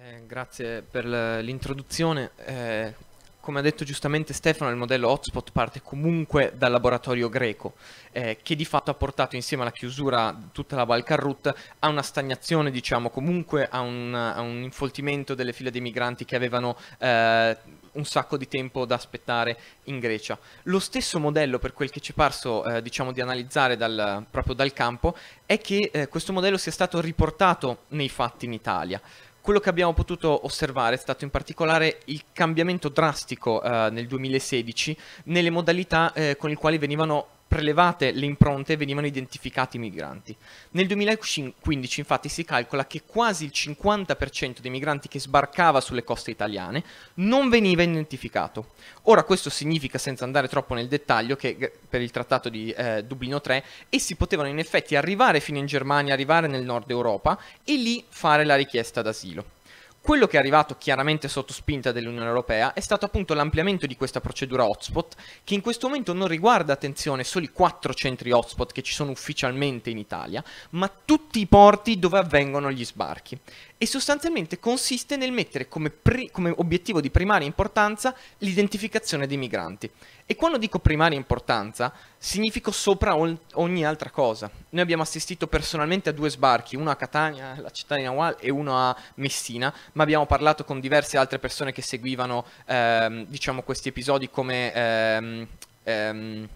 Eh, grazie per l'introduzione. Eh, come ha detto giustamente Stefano, il modello hotspot parte comunque dal laboratorio greco, eh, che di fatto ha portato insieme alla chiusura di tutta la Balkan Route a una stagnazione, diciamo, comunque a un, a un infoltimento delle file dei migranti che avevano eh, un sacco di tempo da aspettare in Grecia. Lo stesso modello, per quel che ci è parso eh, diciamo, di analizzare dal, proprio dal campo, è che eh, questo modello sia stato riportato nei fatti in Italia quello che abbiamo potuto osservare è stato in particolare il cambiamento drastico eh, nel 2016 nelle modalità eh, con le quali venivano prelevate le impronte venivano identificati i migranti. Nel 2015 infatti si calcola che quasi il 50% dei migranti che sbarcava sulle coste italiane non veniva identificato. Ora questo significa, senza andare troppo nel dettaglio, che eh, per il trattato di eh, Dublino 3 essi potevano in effetti arrivare fino in Germania, arrivare nel nord Europa e lì fare la richiesta d'asilo. Quello che è arrivato chiaramente sotto spinta dell'Unione Europea è stato appunto l'ampliamento di questa procedura hotspot, che in questo momento non riguarda, attenzione, solo i quattro centri hotspot che ci sono ufficialmente in Italia, ma tutti i porti dove avvengono gli sbarchi e sostanzialmente consiste nel mettere come, pri- come obiettivo di primaria importanza l'identificazione dei migranti. E quando dico primaria importanza, significo sopra on- ogni altra cosa. Noi abbiamo assistito personalmente a due sbarchi, uno a Catania, la città di Nawal, e uno a Messina, ma abbiamo parlato con diverse altre persone che seguivano ehm, diciamo, questi episodi come ehm, ehm,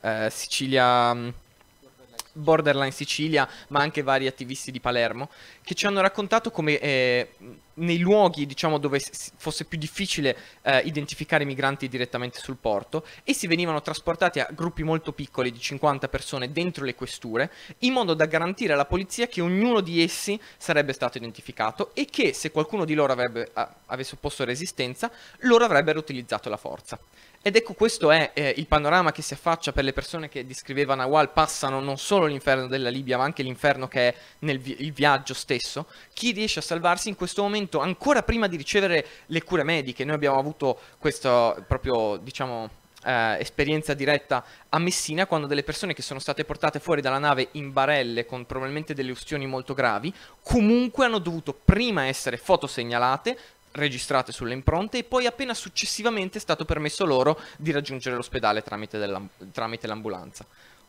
eh, Sicilia... Borderline Sicilia, ma anche vari attivisti di Palermo, che ci hanno raccontato come eh, nei luoghi diciamo, dove fosse più difficile eh, identificare i migranti direttamente sul porto, essi venivano trasportati a gruppi molto piccoli di 50 persone dentro le questure, in modo da garantire alla polizia che ognuno di essi sarebbe stato identificato e che se qualcuno di loro avrebbe, a, avesse opposto resistenza, loro avrebbero utilizzato la forza. Ed ecco questo è eh, il panorama che si affaccia per le persone che descriveva Nawal, passano non solo l'inferno della Libia ma anche l'inferno che è nel vi- viaggio stesso. Chi riesce a salvarsi in questo momento, ancora prima di ricevere le cure mediche, noi abbiamo avuto questa proprio diciamo eh, esperienza diretta a Messina quando delle persone che sono state portate fuori dalla nave in barelle con probabilmente delle ustioni molto gravi comunque hanno dovuto prima essere fotosegnalate registrate sulle impronte e poi appena successivamente è stato permesso loro di raggiungere l'ospedale tramite, dell'amb- tramite l'ambulanza.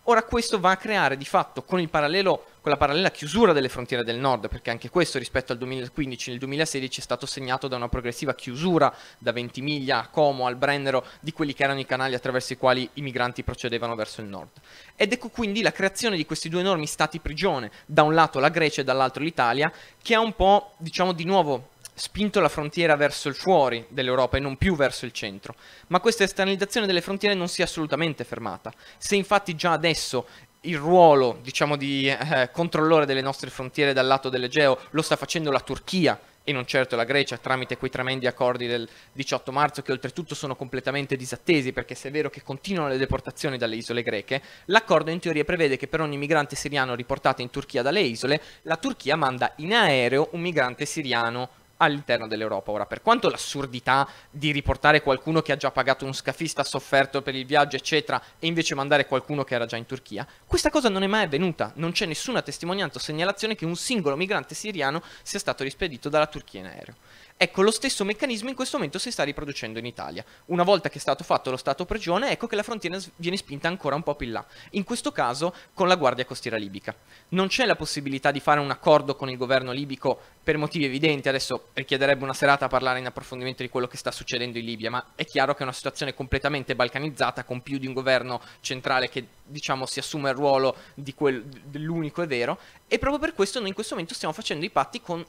Ora questo va a creare di fatto con, parallelo, con, la parallela chiusura delle frontiere del nord, perché anche questo rispetto al 2015 nel 2016 è stato segnato da una progressiva chiusura da Ventimiglia a Como al Brennero di quelli che erano i canali attraverso i quali i migranti procedevano verso il nord. Ed ecco quindi la creazione di questi due enormi stati prigione, da un lato la Grecia e dall'altro l'Italia, che ha un po' diciamo di nuovo spinto la frontiera verso il fuori dell'Europa e non più verso il centro. Ma questa esternalizzazione delle frontiere non si è assolutamente fermata. Se infatti già adesso il ruolo, diciamo, di eh, controllore delle nostre frontiere dal lato dell'Egeo lo sta facendo la Turchia e non certo la Grecia tramite quei tremendi accordi del 18 marzo che oltretutto sono completamente disattesi perché se è vero che continuano le deportazioni dalle isole greche, l'accordo in teoria prevede che per ogni migrante siriano riportato in Turchia dalle isole, la Turchia manda in aereo un migrante siriano all'interno dell'Europa. Ora, per quanto l'assurdità di riportare qualcuno che ha già pagato un scafista, sofferto per il viaggio, eccetera, e invece mandare qualcuno che era già in Turchia, questa cosa non è mai avvenuta. Non c'è nessuna testimonianza o segnalazione che un singolo migrante siriano sia stato rispedito dalla Turchia in aereo. Ecco, lo stesso meccanismo in questo momento si sta riproducendo in Italia. Una volta che è stato fatto lo stato prigione, ecco che la frontiera viene spinta ancora un po' più in là. In questo caso con la Guardia Costiera libica. Non c'è la possibilità di fare un accordo con il governo libico per motivi evidenti, adesso richiederebbe una serata a parlare in approfondimento di quello che sta succedendo in Libia, ma è chiaro che è una situazione completamente balcanizzata con più di un governo centrale che diciamo si assume il ruolo di quel, dell'unico e vero e proprio per questo noi in questo momento stiamo facendo i patti con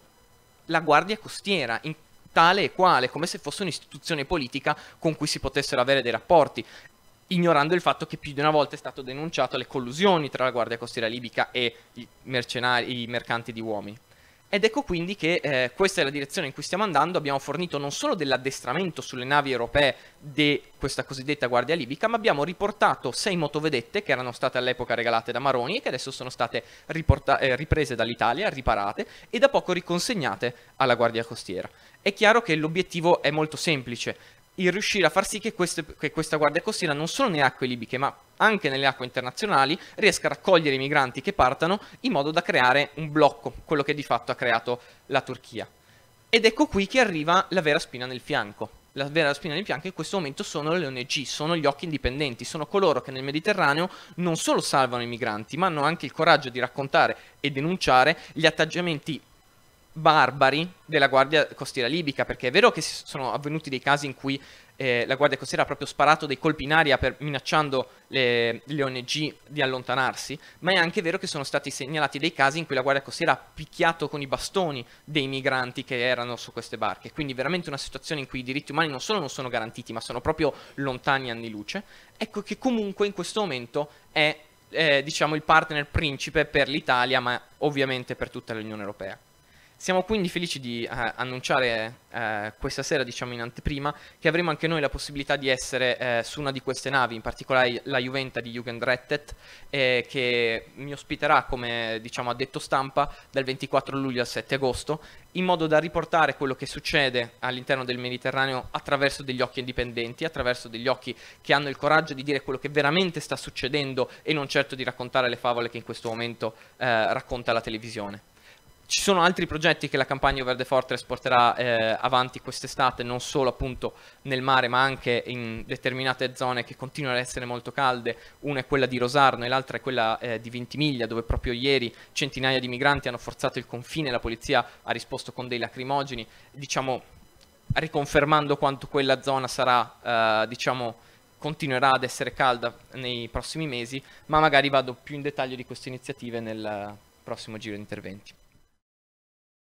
la guardia costiera, in tale e quale, come se fosse un'istituzione politica con cui si potessero avere dei rapporti ignorando il fatto che più di una volta è stato denunciato le collusioni tra la Guardia Costiera Libica e i, i mercanti di uomini. Ed ecco quindi che eh, questa è la direzione in cui stiamo andando, abbiamo fornito non solo dell'addestramento sulle navi europee di questa cosiddetta guardia libica, ma abbiamo riportato sei motovedette che erano state all'epoca regalate da Maroni e che adesso sono state riporta- eh, riprese dall'Italia, riparate e da poco riconsegnate alla guardia costiera. È chiaro che l'obiettivo è molto semplice, il riuscire a far sì che, queste, che questa guardia costiera non solo ne acque libiche, ma anche nelle acque internazionali, riesca a raccogliere i migranti che partano in modo da creare un blocco, quello che di fatto ha creato la Turchia. Ed ecco qui che arriva la vera spina nel fianco. La vera spina nel fianco in questo momento sono le ONG, sono gli occhi indipendenti, sono coloro che nel Mediterraneo non solo salvano i migranti, ma hanno anche il coraggio di raccontare e denunciare gli atteggiamenti barbari della Guardia Costiera Libica, perché è vero che sono avvenuti dei casi in cui eh, la Guardia Costiera ha proprio sparato dei colpi in aria per, minacciando le, le, ONG di allontanarsi, ma è anche vero che sono stati segnalati dei casi in cui la Guardia Costiera ha picchiato con i bastoni dei migranti che erano su queste barche, quindi veramente una situazione in cui i diritti umani non solo non sono garantiti, ma sono proprio lontani anni luce. Ecco che comunque in questo momento è eh, diciamo il partner principe per l'Italia, ma ovviamente per tutta l'Unione Europea. Siamo quindi felici di eh, annunciare eh, questa sera, diciamo in anteprima, che avremo anche noi la possibilità di essere eh, su una di queste navi, in particolare la Juventa di Jugendrettet, eh, che mi ospiterà, come diciamo a detto stampa, dal 24 luglio al 7 agosto, in modo da riportare quello che succede all'interno del Mediterraneo attraverso degli occhi indipendenti, attraverso degli occhi che hanno il coraggio di dire quello che veramente sta succedendo e non certo di raccontare le favole che in questo momento eh, racconta la televisione. Ci sono altri progetti che la campagna Over the Fortress porterà eh, avanti quest'estate, non solo appunto nel mare, ma anche in determinate zone che continuano ad essere molto calde. Una è quella di Rosarno e l'altra è quella eh, di Ventimiglia, dove proprio ieri centinaia di migranti hanno forzato il confine, e la polizia ha risposto con dei lacrimogeni, diciamo riconfermando quanto quella zona sarà, eh, diciamo, continuerà ad essere calda nei prossimi mesi, ma magari vado più in dettaglio di queste iniziative nel eh, prossimo giro di interventi.